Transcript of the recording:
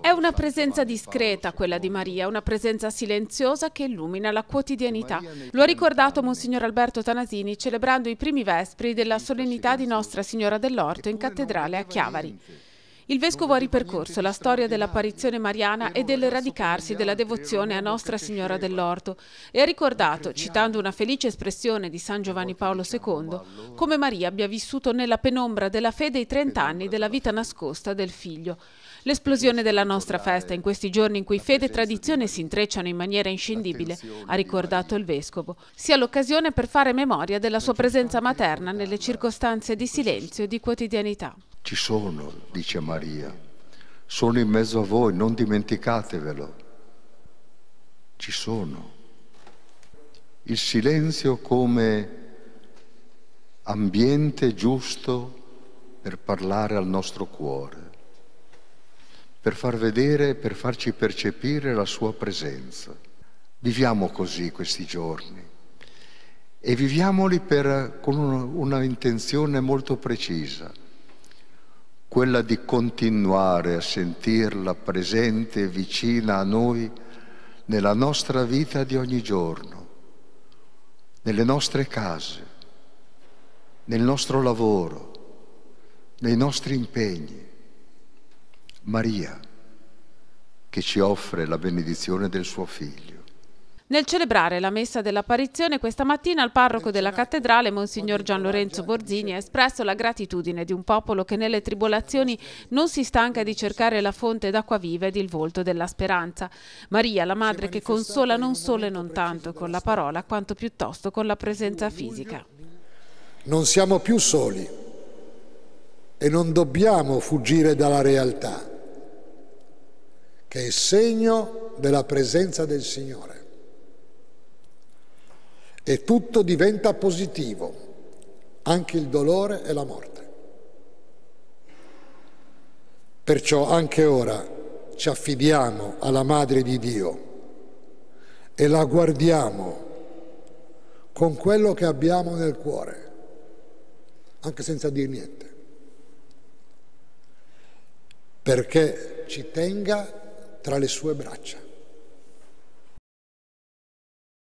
È una presenza discreta quella di Maria, una presenza silenziosa che illumina la quotidianità. Lo ha ricordato Monsignor Alberto Tanasini celebrando i primi vespri della solennità di Nostra Signora dell'Orto in cattedrale a Chiavari. Il Vescovo ha ripercorso la storia dell'apparizione mariana e del radicarsi della devozione a Nostra Signora dell'Orto e ha ricordato, citando una felice espressione di San Giovanni Paolo II, come Maria abbia vissuto nella penombra della fede i trent'anni della vita nascosta del figlio. L'esplosione della nostra festa in questi giorni in cui fede e tradizione si intrecciano in maniera inscindibile, ha ricordato il Vescovo, sia l'occasione per fare memoria della sua presenza materna nelle circostanze di silenzio e di quotidianità ci sono, dice Maria, sono in mezzo a voi, non dimenticatevelo, ci sono. Il silenzio come ambiente giusto per parlare al nostro cuore, per far vedere, per farci percepire la sua presenza. Viviamo così questi giorni e viviamoli per, con una, una intenzione molto precisa quella di continuare a sentirla presente e vicina a noi nella nostra vita di ogni giorno, nelle nostre case, nel nostro lavoro, nei nostri impegni. Maria, che ci offre la benedizione del suo figlio. Nel celebrare la messa dell'apparizione questa mattina al parroco della cattedrale, Monsignor Gian Lorenzo Borzini, ha espresso la gratitudine di un popolo che nelle tribolazioni non si stanca di cercare la fonte d'acqua viva ed il volto della speranza. Maria, la madre che consola non solo e non tanto con la parola, quanto piuttosto con la presenza fisica. Non siamo più soli e non dobbiamo fuggire dalla realtà, che è segno della presenza del Signore e tutto diventa positivo, anche il dolore e la morte. Perciò anche ora ci affidiamo alla Madre di Dio e la guardiamo con quello che abbiamo nel cuore, anche senza dire niente, perché ci tenga tra le sue braccia.